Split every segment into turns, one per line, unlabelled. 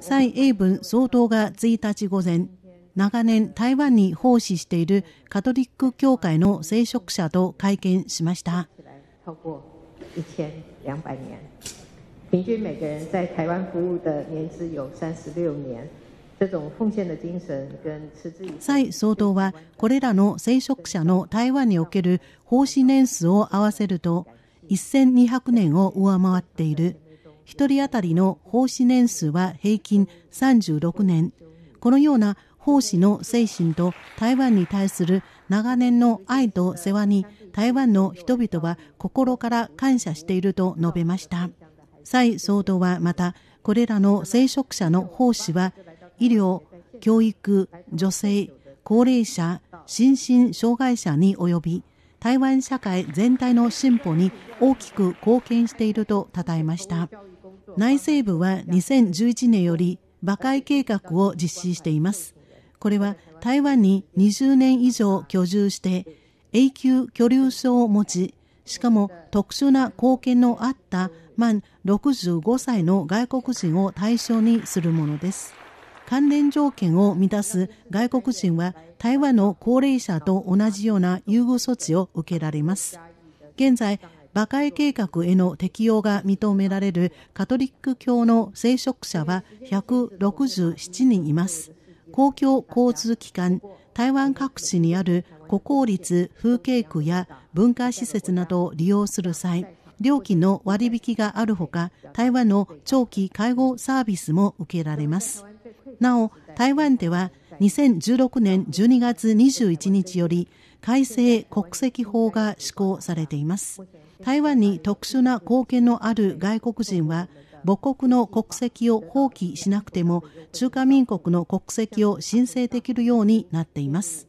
蔡英文総統が1日午前、長年台湾に奉仕しているカトリック教会の聖職者と会見しました。蔡総統はこれらの聖職者の台湾における奉仕年数を合わせると1200年を上回っている1人当たりの奉仕年数は平均36年。このような奉仕の精神と台湾に対する長年の愛と世話に台湾の人々は心から感謝していると述べました。蔡総統はまた、これらの聖職者の奉仕は、医療、教育、女性、高齢者、心身障害者に及び、台湾社会全体の進歩に大きく貢献していると称えました。内政部は2011年より馬界計画を実施しています。これは台湾に20年以上居住して永久居留証を持ち、しかも特殊な貢献のあった満65歳の外国人を対象にするものです。関連条件を満たす外国人は台湾の高齢者と同じような優遇措置を受けられます。現在、馬会計画への適用が認められるカトリック教の聖職者は167人います。公共交通機関、台湾各地にある国公立風景区や文化施設などを利用する際、料金の割引があるほか、台湾の長期介護サービスも受けられます。なお、台湾では2016年12月21日より改正国籍法が施行されています台湾に特殊な貢献のある外国人は母国の国籍を放棄しなくても中華民国の国籍を申請できるようになっています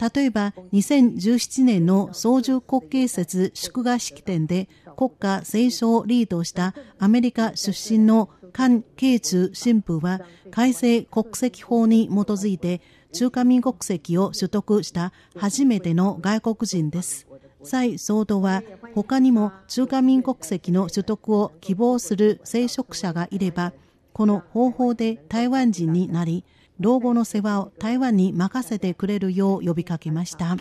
例えば2017年の操縦国慶節祝賀式典で国家斉唱をリードしたアメリカ出身の菅慶中新婦は改正国籍法に基づいて中華民国籍を取得した初めての外国人です。蔡総統は他にも中華民国籍の取得を希望する聖職者がいればこの方法で台湾人になり老後の世話を台湾に任せてくれるよう呼びかけました。